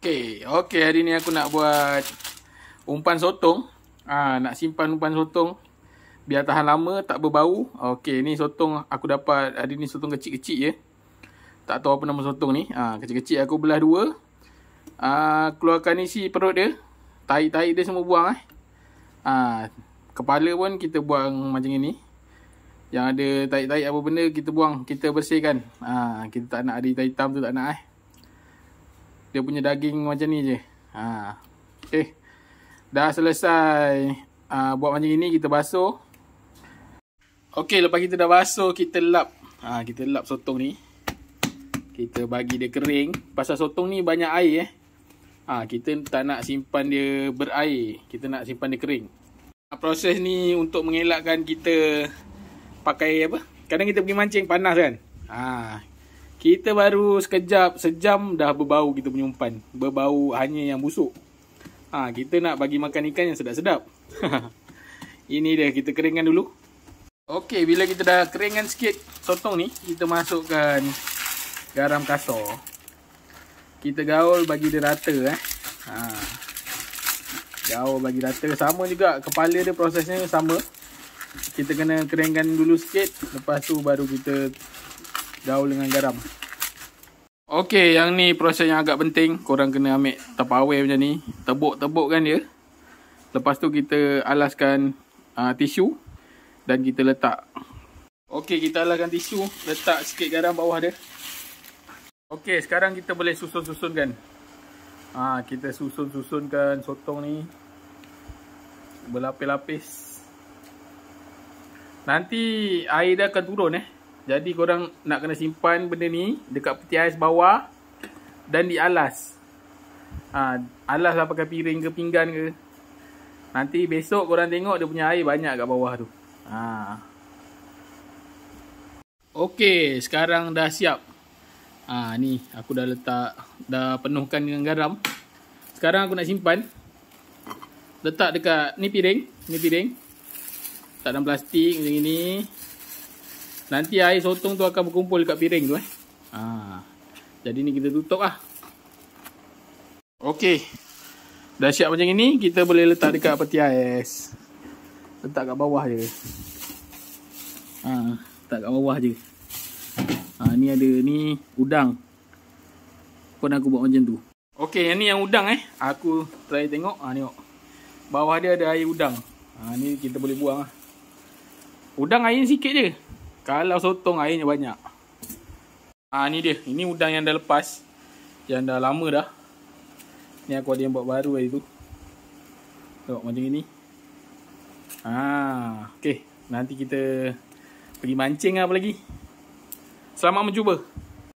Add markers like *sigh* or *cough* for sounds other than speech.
Okey, okey hari ni aku nak buat umpan sotong. Ah ha, nak simpan umpan sotong biar tahan lama tak berbau. Okey, ni sotong aku dapat hari ni sotong kecil-kecil ya. Tak tahu apa nama sotong ni. Ah ha, kecil-kecil aku belah dua. Ah ha, keluarkan isi perut dia. Tahi-tahi dia semua buang eh. Ha. Ah kepala pun kita buang macam ini. Yang ada tahi-tahi apa benda kita buang, kita bersihkan. Ah ha, kita tak nak ada hitam tu tak nak eh dia punya daging macam ni je. Ha. okay, eh, Dah selesai ha, buat macam ini kita basuh. Okay, lepas kita dah basuh, kita lap. Ha, kita lap sotong ni. Kita bagi dia kering. Pasal sotong ni banyak air eh. Ha, kita tak nak simpan dia berair. Kita nak simpan dia kering. Ha, proses ni untuk mengelakkan kita pakai apa. Kadang kita pergi mancing panas kan. Ah. Kita baru sekejap, sejam dah berbau kita punya Berbau hanya yang busuk. Ha, kita nak bagi makan ikan yang sedap-sedap. *laughs* Ini dia, kita keringkan dulu. Okey, bila kita dah keringkan sikit sotong ni, kita masukkan garam kasar. Kita gaul bagi dia rata. Eh. Ha. Gaul bagi rata. Sama juga, kepala dia prosesnya sama. Kita kena keringkan dulu sikit. Lepas tu baru kita daun dengan garam. Okey, yang ni proses yang agak penting. Korang kena ambil tapawai macam ni. Tebuk-tebuk kan dia. Lepas tu kita alaskan uh, tisu. Dan kita letak. Okey, kita alaskan tisu. Letak sikit garam bawah dia. Okey, sekarang kita boleh susun-susunkan. Ha, kita susun-susunkan sotong ni. Berlapis-lapis. Nanti air dia akan turun eh. Jadi korang nak kena simpan benda ni dekat peti ais bawah dan di alas. Ha, alas lah pakai piring ke pinggan ke. Nanti besok korang tengok dia punya air banyak kat bawah tu. Ha. Okey, sekarang dah siap. Ha, ni aku dah letak, dah penuhkan dengan garam. Sekarang aku nak simpan. Letak dekat ni piring, ni piring. Letak dalam plastik macam ni. Nanti air sotong tu akan berkumpul dekat piring tu eh. Ha. Jadi ni kita tutup lah. Okey. Dah siap macam ini, kita boleh letak dekat peti ais. Letak kat bawah je. Ha, letak kat bawah je. Ha, ni ada ni udang. Pun aku buat macam tu. Okey, yang ni yang udang eh. Aku try tengok. Ha, tengok. Bawah dia ada air udang. Ha, ni kita boleh buang lah. Udang air sikit je. Kalau sotong airnya banyak. Ah ni dia. Ini udang yang dah lepas. Yang dah lama dah. Ni aku ada yang buat baru hari tu. Tengok macam ni. Ah, ha, okay. Nanti kita pergi mancing apa lagi. Selamat mencuba.